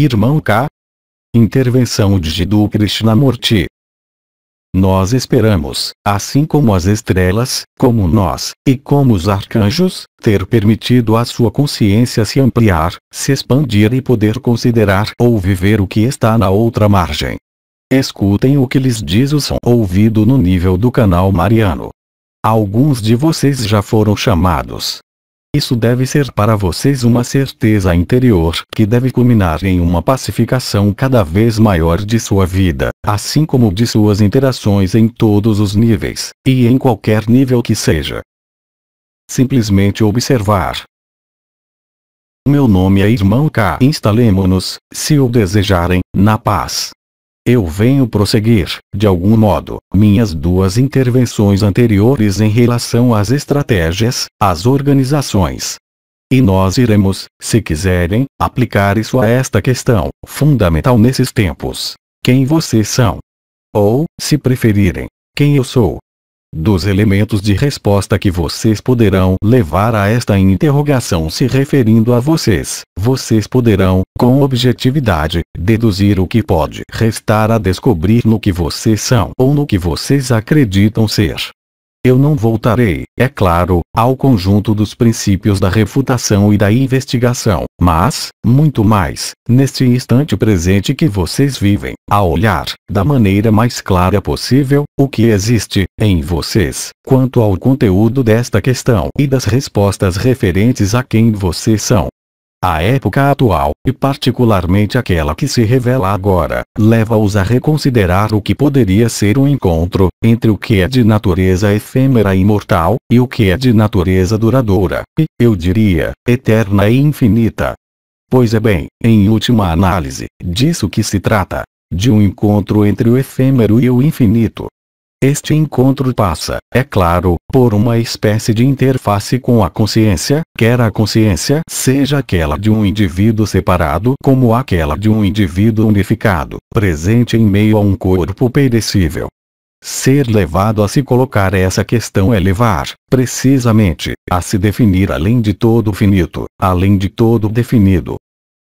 Irmão K. Intervenção de Jiddu Krishnamurti. Nós esperamos, assim como as estrelas, como nós, e como os arcanjos, ter permitido a sua consciência se ampliar, se expandir e poder considerar ou viver o que está na outra margem. Escutem o que lhes diz o som ouvido no nível do canal Mariano. Alguns de vocês já foram chamados, isso deve ser para vocês uma certeza interior que deve culminar em uma pacificação cada vez maior de sua vida, assim como de suas interações em todos os níveis, e em qualquer nível que seja. Simplesmente observar. Meu nome é Irmão K. Instalemo-nos, se o desejarem, na paz. Eu venho prosseguir, de algum modo, minhas duas intervenções anteriores em relação às estratégias, às organizações. E nós iremos, se quiserem, aplicar isso a esta questão, fundamental nesses tempos. Quem vocês são? Ou, se preferirem, quem eu sou? Dos elementos de resposta que vocês poderão levar a esta interrogação se referindo a vocês, vocês poderão, com objetividade, deduzir o que pode restar a descobrir no que vocês são ou no que vocês acreditam ser eu não voltarei, é claro, ao conjunto dos princípios da refutação e da investigação, mas, muito mais, neste instante presente que vocês vivem, a olhar, da maneira mais clara possível, o que existe, em vocês, quanto ao conteúdo desta questão e das respostas referentes a quem vocês são, a época atual, e particularmente aquela que se revela agora, leva-os a reconsiderar o que poderia ser um encontro, entre o que é de natureza efêmera e mortal e o que é de natureza duradoura, e, eu diria, eterna e infinita. Pois é bem, em última análise, disso que se trata. De um encontro entre o efêmero e o infinito. Este encontro passa, é claro, por uma espécie de interface com a consciência, quer a consciência seja aquela de um indivíduo separado como aquela de um indivíduo unificado, presente em meio a um corpo perecível. Ser levado a se colocar essa questão é levar, precisamente, a se definir além de todo finito, além de todo definido.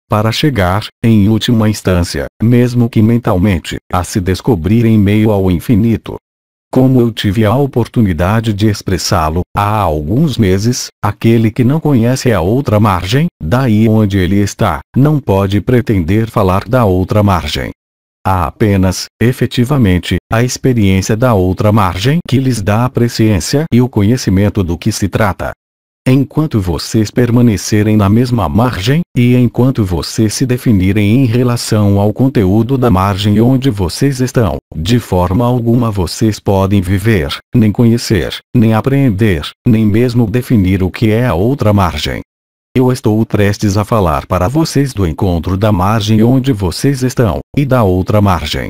Para chegar, em última instância, mesmo que mentalmente, a se descobrir em meio ao infinito. Como eu tive a oportunidade de expressá-lo, há alguns meses, aquele que não conhece a outra margem, daí onde ele está, não pode pretender falar da outra margem. Há apenas, efetivamente, a experiência da outra margem que lhes dá a presciência e o conhecimento do que se trata. Enquanto vocês permanecerem na mesma margem, e enquanto vocês se definirem em relação ao conteúdo da margem onde vocês estão, de forma alguma vocês podem viver, nem conhecer, nem aprender, nem mesmo definir o que é a outra margem. Eu estou prestes a falar para vocês do encontro da margem onde vocês estão, e da outra margem.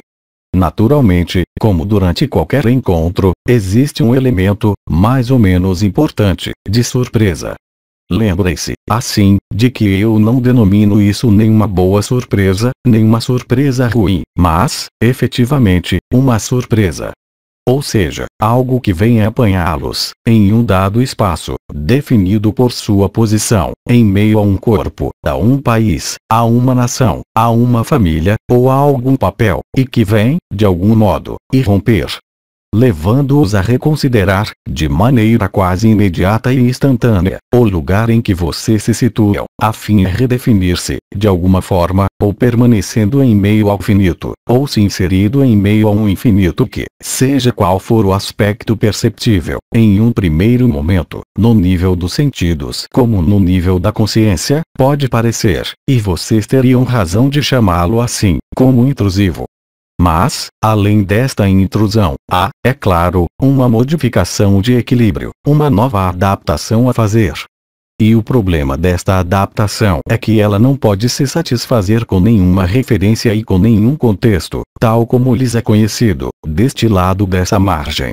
Naturalmente, como durante qualquer encontro, existe um elemento, mais ou menos importante, de surpresa. Lembrem-se, assim, de que eu não denomino isso nenhuma boa surpresa, nenhuma surpresa ruim, mas, efetivamente, uma surpresa ou seja, algo que venha apanhá-los, em um dado espaço, definido por sua posição, em meio a um corpo, a um país, a uma nação, a uma família, ou a algum papel, e que vem, de algum modo, irromper, levando-os a reconsiderar, de maneira quase imediata e instantânea, o lugar em que você se situa, a fim de é redefinir-se, de alguma forma, ou permanecendo em meio ao finito, ou se inserido em meio a um infinito que, seja qual for o aspecto perceptível, em um primeiro momento, no nível dos sentidos como no nível da consciência, pode parecer, e vocês teriam razão de chamá-lo assim, como intrusivo, mas, além desta intrusão, há, é claro, uma modificação de equilíbrio, uma nova adaptação a fazer. E o problema desta adaptação é que ela não pode se satisfazer com nenhuma referência e com nenhum contexto, tal como lhes é conhecido, deste lado dessa margem.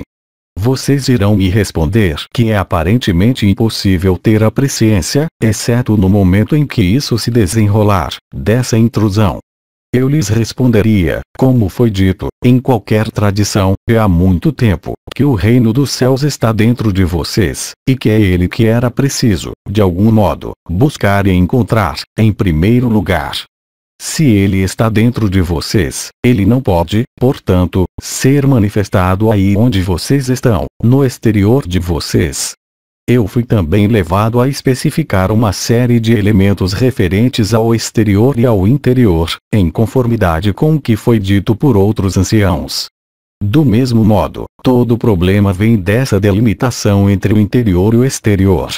Vocês irão me responder que é aparentemente impossível ter a presciência, exceto no momento em que isso se desenrolar, dessa intrusão, eu lhes responderia, como foi dito, em qualquer tradição, e é há muito tempo que o reino dos céus está dentro de vocês, e que é ele que era preciso, de algum modo, buscar e encontrar, em primeiro lugar. Se ele está dentro de vocês, ele não pode, portanto, ser manifestado aí onde vocês estão, no exterior de vocês. Eu fui também levado a especificar uma série de elementos referentes ao exterior e ao interior, em conformidade com o que foi dito por outros anciãos. Do mesmo modo, todo problema vem dessa delimitação entre o interior e o exterior,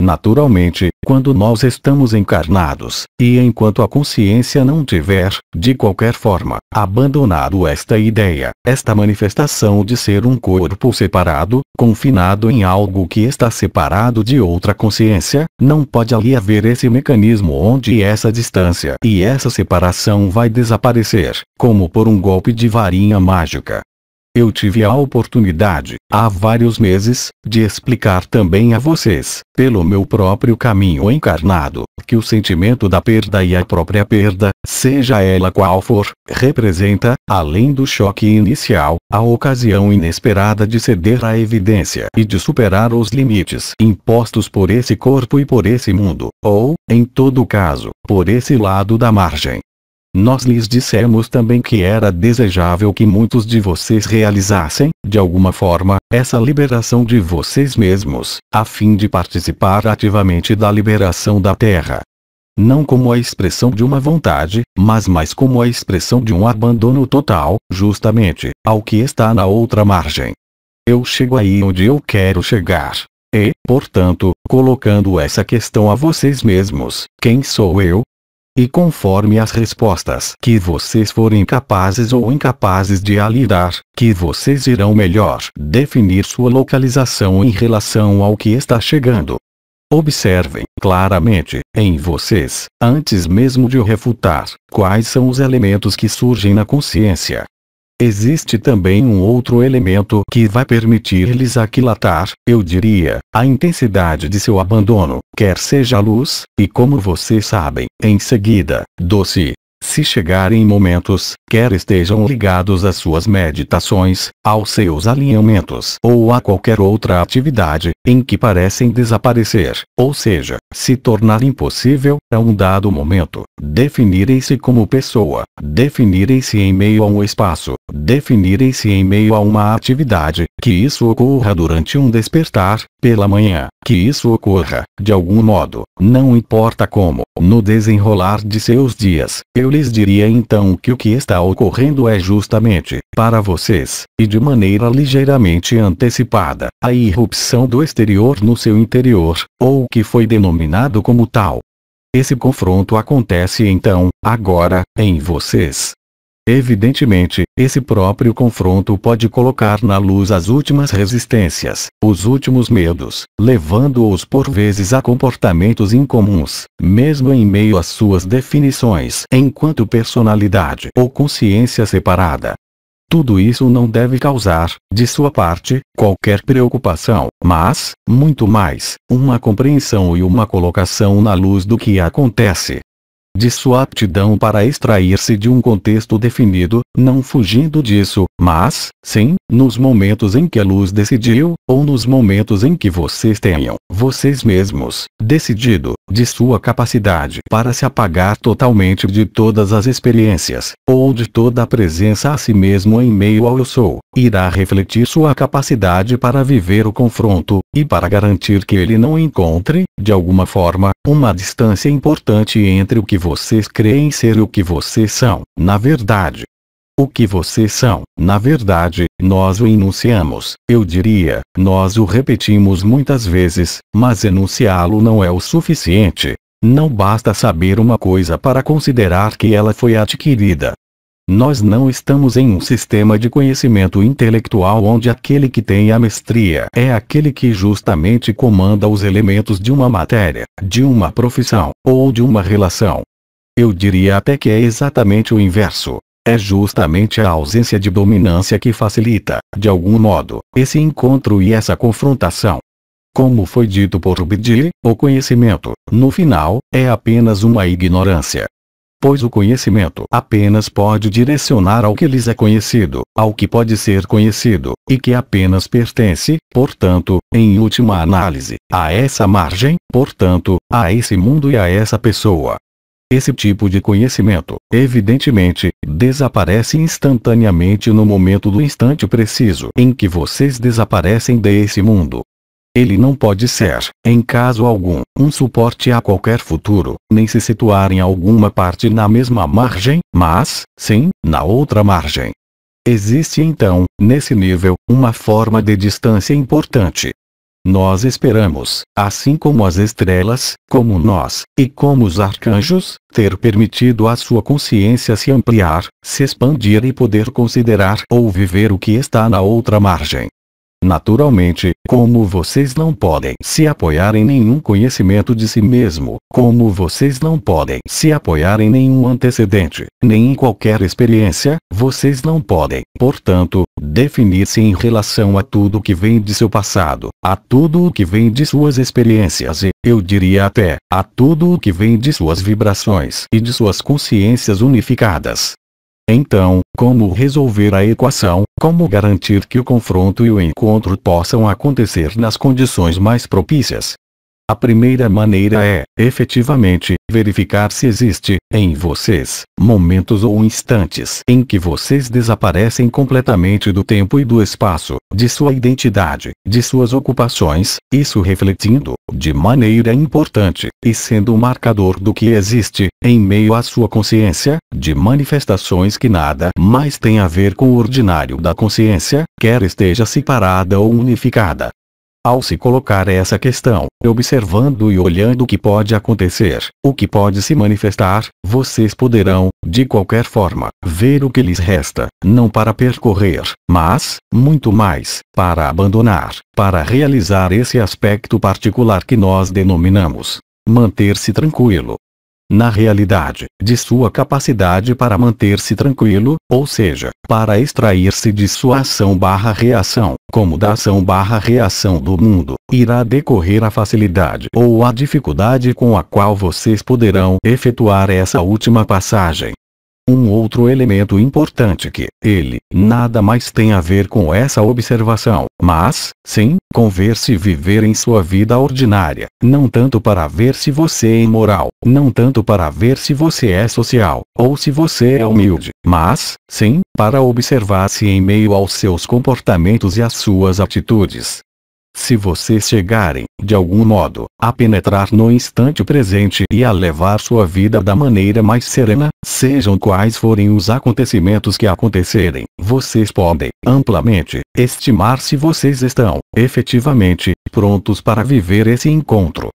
Naturalmente, quando nós estamos encarnados, e enquanto a consciência não tiver, de qualquer forma, abandonado esta ideia, esta manifestação de ser um corpo separado, confinado em algo que está separado de outra consciência, não pode ali haver esse mecanismo onde essa distância e essa separação vai desaparecer, como por um golpe de varinha mágica. Eu tive a oportunidade, há vários meses, de explicar também a vocês, pelo meu próprio caminho encarnado, que o sentimento da perda e a própria perda, seja ela qual for, representa, além do choque inicial, a ocasião inesperada de ceder à evidência e de superar os limites impostos por esse corpo e por esse mundo, ou, em todo caso, por esse lado da margem. Nós lhes dissemos também que era desejável que muitos de vocês realizassem, de alguma forma, essa liberação de vocês mesmos, a fim de participar ativamente da liberação da Terra. Não como a expressão de uma vontade, mas mais como a expressão de um abandono total, justamente, ao que está na outra margem. Eu chego aí onde eu quero chegar. E, portanto, colocando essa questão a vocês mesmos: quem sou eu? e conforme as respostas que vocês forem capazes ou incapazes de ali que vocês irão melhor definir sua localização em relação ao que está chegando. Observem claramente, em vocês, antes mesmo de refutar, quais são os elementos que surgem na consciência, Existe também um outro elemento que vai permitir-lhes aquilatar, eu diria, a intensidade de seu abandono, quer seja a luz, e como vocês sabem, em seguida, doce, se chegarem momentos, quer estejam ligados às suas meditações, aos seus alinhamentos ou a qualquer outra atividade, em que parecem desaparecer, ou seja, se tornar impossível, a um dado momento, definirem-se como pessoa, definirem-se em meio a um espaço, definirem-se em meio a uma atividade, que isso ocorra durante um despertar, pela manhã, que isso ocorra, de algum modo, não importa como, no desenrolar de seus dias, eu eu lhes diria então que o que está ocorrendo é justamente, para vocês, e de maneira ligeiramente antecipada, a irrupção do exterior no seu interior, ou o que foi denominado como tal. Esse confronto acontece então, agora, em vocês, Evidentemente, esse próprio confronto pode colocar na luz as últimas resistências, os últimos medos, levando-os por vezes a comportamentos incomuns, mesmo em meio às suas definições enquanto personalidade ou consciência separada. Tudo isso não deve causar, de sua parte, qualquer preocupação, mas, muito mais, uma compreensão e uma colocação na luz do que acontece, de sua aptidão para extrair-se de um contexto definido, não fugindo disso, mas, sim, nos momentos em que a luz decidiu, ou nos momentos em que vocês tenham, vocês mesmos, decidido, de sua capacidade para se apagar totalmente de todas as experiências, ou de toda a presença a si mesmo em meio ao eu sou, irá refletir sua capacidade para viver o confronto, e para garantir que ele não encontre, de alguma forma, uma distância importante entre o que vocês creem ser e o que vocês são, na verdade, o que vocês são, na verdade, nós o enunciamos, eu diria, nós o repetimos muitas vezes, mas enunciá-lo não é o suficiente. Não basta saber uma coisa para considerar que ela foi adquirida. Nós não estamos em um sistema de conhecimento intelectual onde aquele que tem a mestria é aquele que justamente comanda os elementos de uma matéria, de uma profissão, ou de uma relação. Eu diria até que é exatamente o inverso. É justamente a ausência de dominância que facilita, de algum modo, esse encontro e essa confrontação. Como foi dito por Ubdir, o conhecimento, no final, é apenas uma ignorância. Pois o conhecimento apenas pode direcionar ao que lhes é conhecido, ao que pode ser conhecido, e que apenas pertence, portanto, em última análise, a essa margem, portanto, a esse mundo e a essa pessoa. Esse tipo de conhecimento, evidentemente, desaparece instantaneamente no momento do instante preciso em que vocês desaparecem desse mundo. Ele não pode ser, em caso algum, um suporte a qualquer futuro, nem se situar em alguma parte na mesma margem, mas, sim, na outra margem. Existe então, nesse nível, uma forma de distância importante, nós esperamos, assim como as estrelas, como nós, e como os arcanjos, ter permitido à sua consciência se ampliar, se expandir e poder considerar ou viver o que está na outra margem. Naturalmente, como vocês não podem se apoiar em nenhum conhecimento de si mesmo, como vocês não podem se apoiar em nenhum antecedente, nem em qualquer experiência, vocês não podem, portanto, definir-se em relação a tudo o que vem de seu passado, a tudo o que vem de suas experiências e, eu diria até, a tudo o que vem de suas vibrações e de suas consciências unificadas. Então, como resolver a equação, como garantir que o confronto e o encontro possam acontecer nas condições mais propícias? A primeira maneira é, efetivamente, verificar se existe, em vocês, momentos ou instantes em que vocês desaparecem completamente do tempo e do espaço, de sua identidade, de suas ocupações, isso refletindo, de maneira importante, e sendo um marcador do que existe, em meio à sua consciência, de manifestações que nada mais tem a ver com o ordinário da consciência, quer esteja separada ou unificada, ao se colocar essa questão, observando e olhando o que pode acontecer, o que pode se manifestar, vocês poderão, de qualquer forma, ver o que lhes resta, não para percorrer, mas, muito mais, para abandonar, para realizar esse aspecto particular que nós denominamos manter-se tranquilo, na realidade, de sua capacidade para manter-se tranquilo, ou seja, para extrair-se de sua ação barra reação, como da ação barra reação do mundo, irá decorrer a facilidade ou a dificuldade com a qual vocês poderão efetuar essa última passagem. Um outro elemento importante que ele nada mais tem a ver com essa observação, mas, sim, com ver-se viver em sua vida ordinária, não tanto para ver se você é moral, não tanto para ver se você é social, ou se você é humilde, mas, sim, para observar-se em meio aos seus comportamentos e às suas atitudes, se vocês chegarem, de algum modo, a penetrar no instante presente e a levar sua vida da maneira mais serena, sejam quais forem os acontecimentos que acontecerem, vocês podem, amplamente, estimar se vocês estão, efetivamente, prontos para viver esse encontro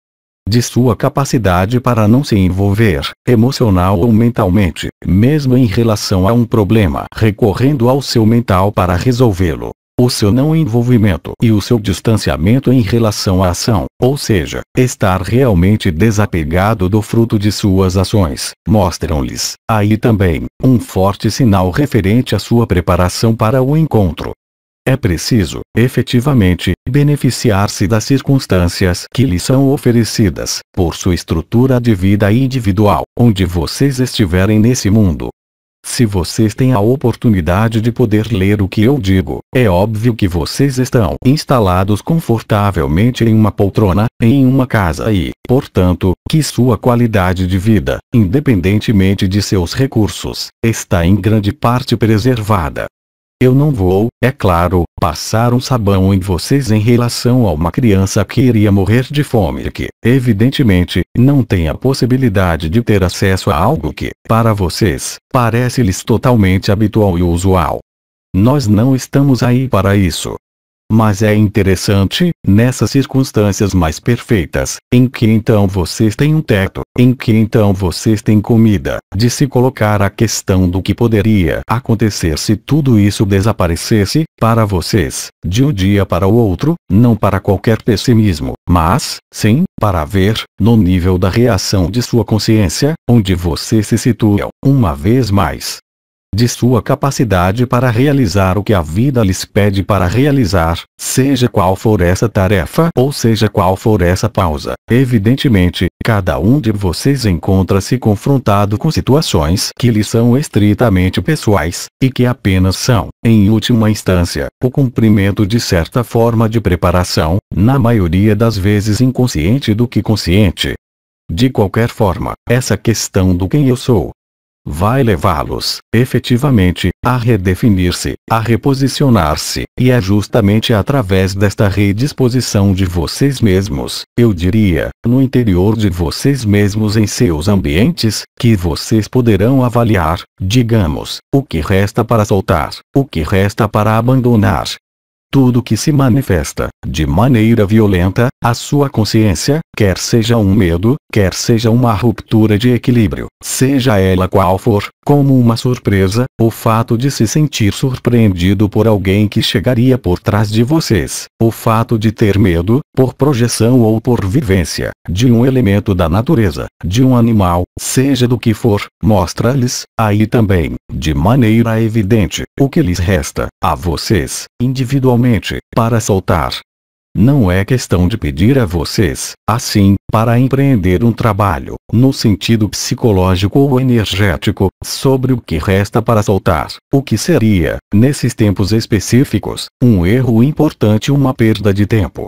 de sua capacidade para não se envolver, emocional ou mentalmente, mesmo em relação a um problema, recorrendo ao seu mental para resolvê-lo, o seu não envolvimento e o seu distanciamento em relação à ação, ou seja, estar realmente desapegado do fruto de suas ações, mostram-lhes, aí também, um forte sinal referente à sua preparação para o encontro. É preciso, efetivamente, beneficiar-se das circunstâncias que lhe são oferecidas, por sua estrutura de vida individual, onde vocês estiverem nesse mundo, se vocês têm a oportunidade de poder ler o que eu digo, é óbvio que vocês estão instalados confortavelmente em uma poltrona, em uma casa e, portanto, que sua qualidade de vida, independentemente de seus recursos, está em grande parte preservada. Eu não vou, é claro, passar um sabão em vocês em relação a uma criança que iria morrer de fome e que, evidentemente, não tem a possibilidade de ter acesso a algo que, para vocês, parece-lhes totalmente habitual e usual. Nós não estamos aí para isso. Mas é interessante, nessas circunstâncias mais perfeitas, em que então vocês têm um teto, em que então vocês têm comida, de se colocar a questão do que poderia acontecer se tudo isso desaparecesse, para vocês, de um dia para o outro, não para qualquer pessimismo, mas, sim, para ver, no nível da reação de sua consciência, onde vocês se situam, uma vez mais, de sua capacidade para realizar o que a vida lhes pede para realizar, seja qual for essa tarefa ou seja qual for essa pausa. Evidentemente, cada um de vocês encontra-se confrontado com situações que lhe são estritamente pessoais, e que apenas são, em última instância, o cumprimento de certa forma de preparação, na maioria das vezes inconsciente do que consciente. De qualquer forma, essa questão do quem eu sou, vai levá-los, efetivamente, a redefinir-se, a reposicionar-se, e é justamente através desta redisposição de vocês mesmos, eu diria, no interior de vocês mesmos em seus ambientes, que vocês poderão avaliar, digamos, o que resta para soltar, o que resta para abandonar, tudo que se manifesta, de maneira violenta, à sua consciência, quer seja um medo, quer seja uma ruptura de equilíbrio, seja ela qual for, como uma surpresa, o fato de se sentir surpreendido por alguém que chegaria por trás de vocês, o fato de ter medo, por projeção ou por vivência, de um elemento da natureza, de um animal, seja do que for, mostra-lhes, aí também, de maneira evidente, o que lhes resta, a vocês, individualmente para soltar. Não é questão de pedir a vocês, assim, para empreender um trabalho, no sentido psicológico ou energético, sobre o que resta para soltar, o que seria, nesses tempos específicos, um erro importante e uma perda de tempo.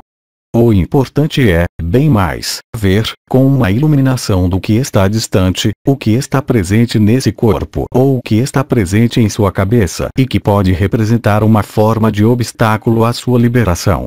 O importante é, bem mais, ver, com uma iluminação do que está distante, o que está presente nesse corpo ou o que está presente em sua cabeça e que pode representar uma forma de obstáculo à sua liberação.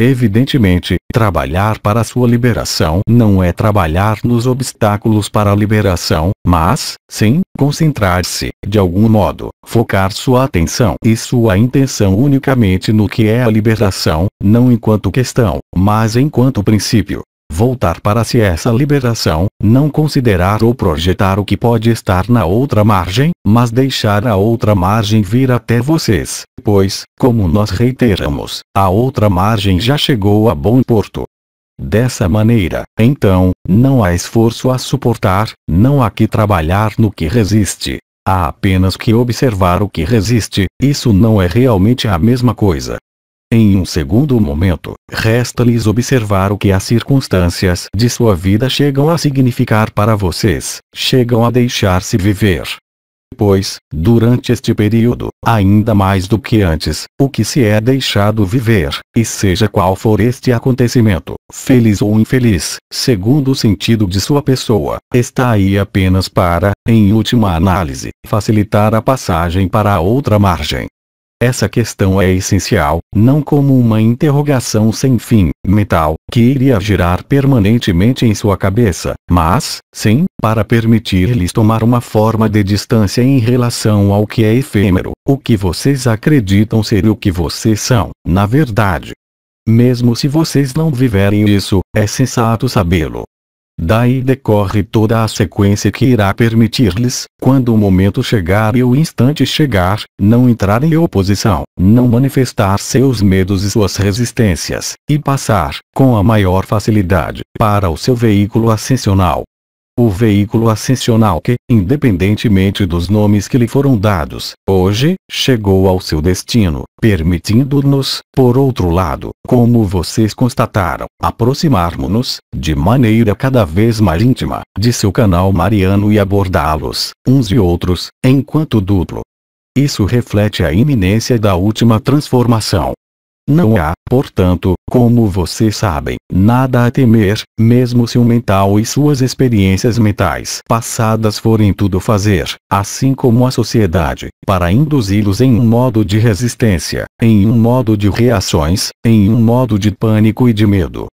Evidentemente, trabalhar para sua liberação não é trabalhar nos obstáculos para a liberação, mas, sim, concentrar-se, de algum modo, focar sua atenção e sua intenção unicamente no que é a liberação, não enquanto questão, mas enquanto princípio voltar para si essa liberação, não considerar ou projetar o que pode estar na outra margem, mas deixar a outra margem vir até vocês, pois, como nós reiteramos, a outra margem já chegou a bom porto. Dessa maneira, então, não há esforço a suportar, não há que trabalhar no que resiste. Há apenas que observar o que resiste, isso não é realmente a mesma coisa. Em um segundo momento, resta-lhes observar o que as circunstâncias de sua vida chegam a significar para vocês, chegam a deixar-se viver. Pois, durante este período, ainda mais do que antes, o que se é deixado viver, e seja qual for este acontecimento, feliz ou infeliz, segundo o sentido de sua pessoa, está aí apenas para, em última análise, facilitar a passagem para a outra margem. Essa questão é essencial, não como uma interrogação sem fim, metal, que iria girar permanentemente em sua cabeça, mas, sim, para permitir-lhes tomar uma forma de distância em relação ao que é efêmero, o que vocês acreditam ser e o que vocês são, na verdade. Mesmo se vocês não viverem isso, é sensato sabê-lo. Daí decorre toda a sequência que irá permitir-lhes, quando o momento chegar e o instante chegar, não entrar em oposição, não manifestar seus medos e suas resistências, e passar, com a maior facilidade, para o seu veículo ascensional, o veículo ascensional que, independentemente dos nomes que lhe foram dados, hoje, chegou ao seu destino, permitindo-nos, por outro lado, como vocês constataram, aproximarmos-nos, de maneira cada vez mais íntima, de seu canal mariano e abordá-los, uns e outros, enquanto duplo. Isso reflete a iminência da última transformação, não há, portanto, como vocês sabem, nada a temer, mesmo se o mental e suas experiências mentais passadas forem tudo fazer, assim como a sociedade, para induzi-los em um modo de resistência, em um modo de reações, em um modo de pânico e de medo.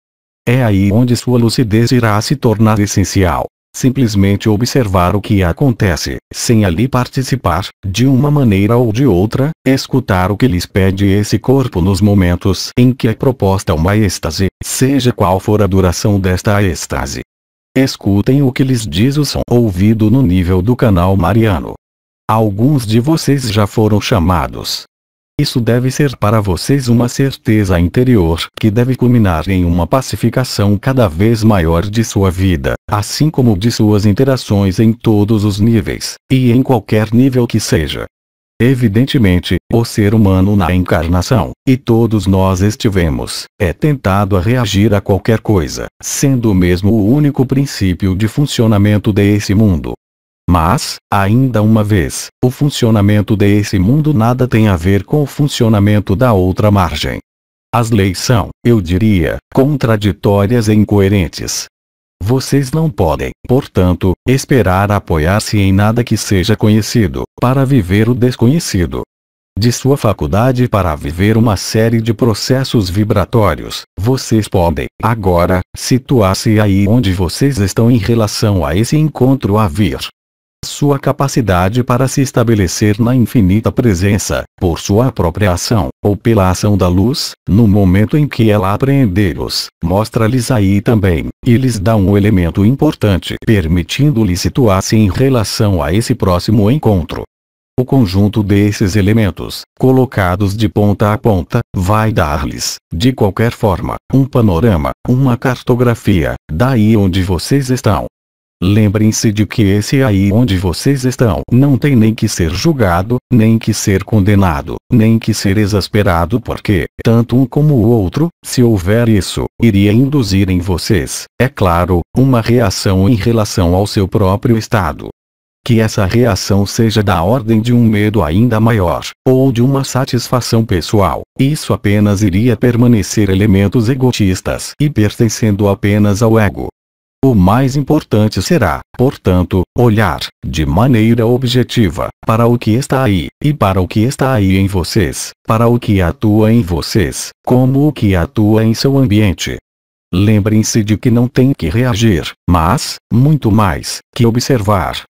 É aí onde sua lucidez irá se tornar essencial, simplesmente observar o que acontece, sem ali participar, de uma maneira ou de outra, escutar o que lhes pede esse corpo nos momentos em que é proposta uma êxtase, seja qual for a duração desta êxtase. Escutem o que lhes diz o som ouvido no nível do canal mariano. Alguns de vocês já foram chamados, isso deve ser para vocês uma certeza interior que deve culminar em uma pacificação cada vez maior de sua vida, assim como de suas interações em todos os níveis, e em qualquer nível que seja. Evidentemente, o ser humano na encarnação, e todos nós estivemos, é tentado a reagir a qualquer coisa, sendo mesmo o único princípio de funcionamento desse mundo, mas, ainda uma vez, o funcionamento desse mundo nada tem a ver com o funcionamento da outra margem. As leis são, eu diria, contraditórias e incoerentes. Vocês não podem, portanto, esperar apoiar-se em nada que seja conhecido, para viver o desconhecido. De sua faculdade para viver uma série de processos vibratórios, vocês podem, agora, situar-se aí onde vocês estão em relação a esse encontro a vir sua capacidade para se estabelecer na infinita presença, por sua própria ação, ou pela ação da luz, no momento em que ela apreender-os, mostra-lhes aí também, e lhes dá um elemento importante permitindo-lhe situar-se em relação a esse próximo encontro. O conjunto desses elementos, colocados de ponta a ponta, vai dar-lhes, de qualquer forma, um panorama, uma cartografia, daí onde vocês estão, Lembrem-se de que esse aí onde vocês estão não tem nem que ser julgado, nem que ser condenado, nem que ser exasperado porque, tanto um como o outro, se houver isso, iria induzir em vocês, é claro, uma reação em relação ao seu próprio estado. Que essa reação seja da ordem de um medo ainda maior, ou de uma satisfação pessoal, isso apenas iria permanecer elementos egotistas e pertencendo apenas ao ego, o mais importante será, portanto, olhar, de maneira objetiva, para o que está aí, e para o que está aí em vocês, para o que atua em vocês, como o que atua em seu ambiente. Lembrem-se de que não tem que reagir, mas, muito mais, que observar,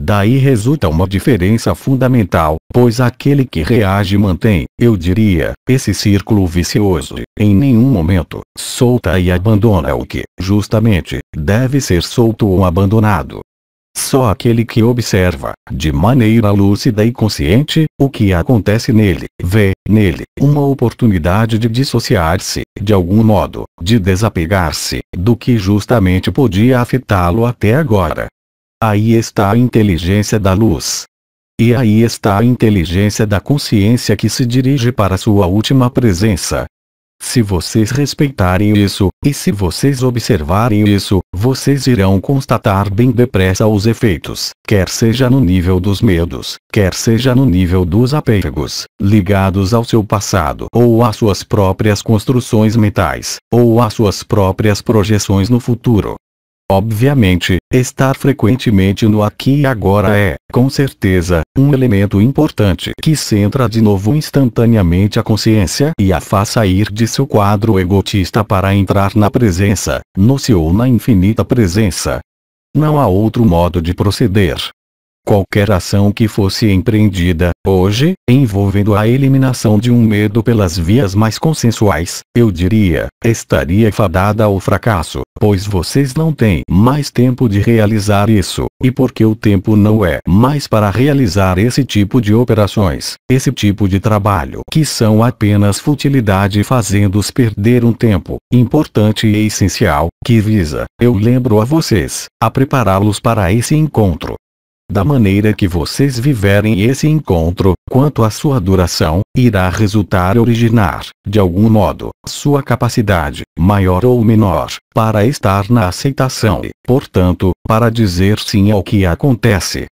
Daí resulta uma diferença fundamental, pois aquele que reage mantém, eu diria, esse círculo vicioso, em nenhum momento, solta e abandona o que, justamente, deve ser solto ou abandonado. Só aquele que observa, de maneira lúcida e consciente, o que acontece nele, vê, nele, uma oportunidade de dissociar-se, de algum modo, de desapegar-se, do que justamente podia afetá-lo até agora. Aí está a inteligência da luz. E aí está a inteligência da consciência que se dirige para sua última presença. Se vocês respeitarem isso, e se vocês observarem isso, vocês irão constatar bem depressa os efeitos, quer seja no nível dos medos, quer seja no nível dos apegos, ligados ao seu passado ou às suas próprias construções mentais, ou às suas próprias projeções no futuro. Obviamente, estar frequentemente no aqui e agora é, com certeza, um elemento importante que centra de novo instantaneamente a consciência e a faz sair de seu quadro egotista para entrar na presença, no-se ou na infinita presença. Não há outro modo de proceder. Qualquer ação que fosse empreendida, hoje, envolvendo a eliminação de um medo pelas vias mais consensuais, eu diria, estaria fadada ao fracasso, pois vocês não têm mais tempo de realizar isso, e porque o tempo não é mais para realizar esse tipo de operações, esse tipo de trabalho, que são apenas futilidade fazendo-os perder um tempo, importante e essencial, que visa, eu lembro a vocês, a prepará-los para esse encontro, da maneira que vocês viverem esse encontro, quanto à sua duração, irá resultar originar, de algum modo, sua capacidade, maior ou menor, para estar na aceitação e, portanto, para dizer sim ao que acontece.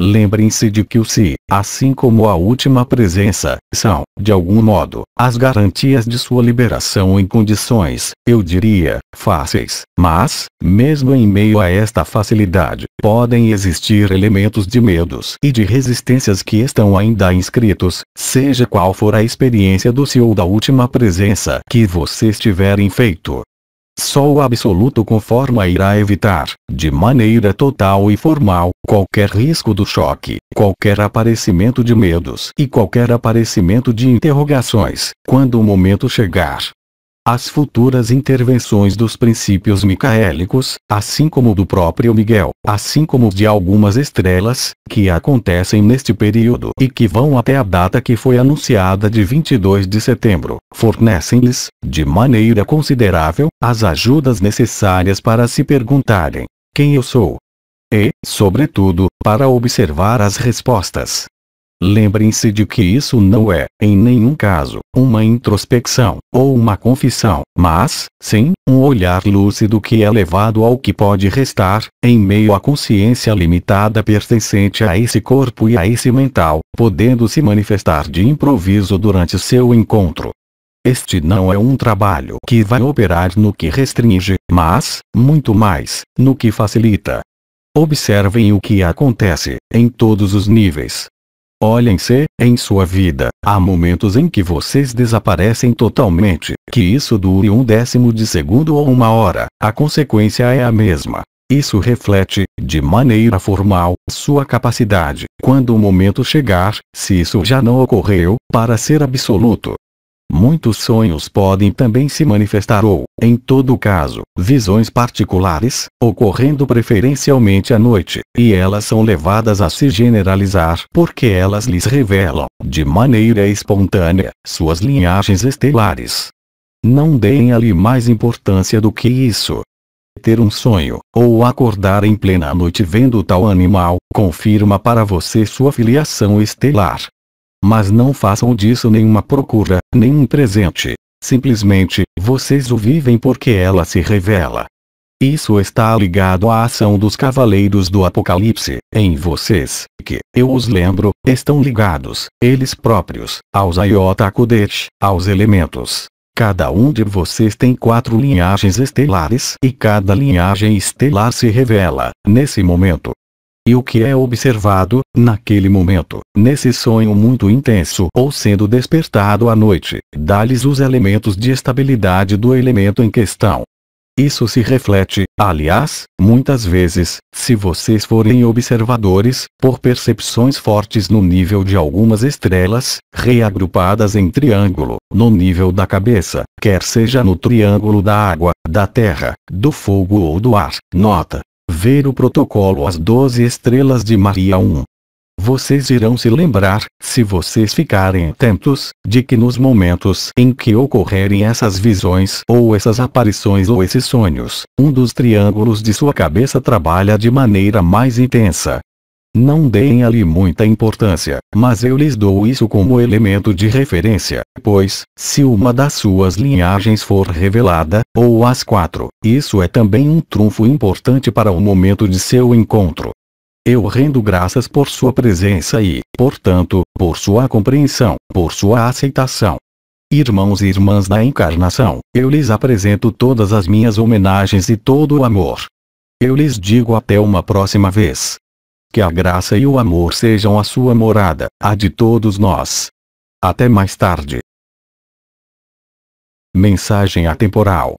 Lembrem-se de que o se, assim como a última presença, são, de algum modo, as garantias de sua liberação em condições, eu diria, fáceis, mas, mesmo em meio a esta facilidade, podem existir elementos de medos e de resistências que estão ainda inscritos, seja qual for a experiência do se ou da última presença que vocês tiverem feito. Só o absoluto conforma irá evitar, de maneira total e formal, qualquer risco do choque, qualquer aparecimento de medos e qualquer aparecimento de interrogações, quando o momento chegar. As futuras intervenções dos princípios micaélicos, assim como do próprio Miguel, assim como de algumas estrelas, que acontecem neste período e que vão até a data que foi anunciada de 22 de setembro, fornecem-lhes, de maneira considerável, as ajudas necessárias para se perguntarem: quem eu sou? E, sobretudo, para observar as respostas. Lembrem-se de que isso não é, em nenhum caso, uma introspecção ou uma confissão, mas, sim, um olhar lúcido que é levado ao que pode restar, em meio à consciência limitada pertencente a esse corpo e a esse mental, podendo se manifestar de improviso durante seu encontro. Este não é um trabalho que vai operar no que restringe, mas, muito mais, no que facilita. Observem o que acontece, em todos os níveis, Olhem-se, em sua vida, há momentos em que vocês desaparecem totalmente, que isso dure um décimo de segundo ou uma hora, a consequência é a mesma. Isso reflete, de maneira formal, sua capacidade, quando o momento chegar, se isso já não ocorreu, para ser absoluto. Muitos sonhos podem também se manifestar ou, em todo caso, visões particulares, ocorrendo preferencialmente à noite, e elas são levadas a se generalizar porque elas lhes revelam, de maneira espontânea, suas linhagens estelares. Não deem ali mais importância do que isso. Ter um sonho, ou acordar em plena noite vendo tal animal, confirma para você sua filiação estelar, mas não façam disso nenhuma procura, nenhum presente. Simplesmente, vocês o vivem porque ela se revela. Isso está ligado à ação dos cavaleiros do Apocalipse, em vocês, que, eu os lembro, estão ligados, eles próprios, aos Iota Kudesh, aos elementos. Cada um de vocês tem quatro linhagens estelares e cada linhagem estelar se revela, nesse momento, e o que é observado, naquele momento, nesse sonho muito intenso ou sendo despertado à noite, dá-lhes os elementos de estabilidade do elemento em questão. Isso se reflete, aliás, muitas vezes, se vocês forem observadores, por percepções fortes no nível de algumas estrelas, reagrupadas em triângulo, no nível da cabeça, quer seja no triângulo da água, da terra, do fogo ou do ar. Nota, Ver o protocolo As Doze Estrelas de Maria 1. Vocês irão se lembrar, se vocês ficarem atentos, de que nos momentos em que ocorrerem essas visões ou essas aparições ou esses sonhos, um dos triângulos de sua cabeça trabalha de maneira mais intensa, não deem ali muita importância, mas eu lhes dou isso como elemento de referência, pois, se uma das suas linhagens for revelada, ou as quatro, isso é também um trunfo importante para o momento de seu encontro. Eu rendo graças por sua presença e, portanto, por sua compreensão, por sua aceitação. Irmãos e irmãs da encarnação, eu lhes apresento todas as minhas homenagens e todo o amor. Eu lhes digo até uma próxima vez. Que a graça e o amor sejam a sua morada, a de todos nós. Até mais tarde. Mensagem atemporal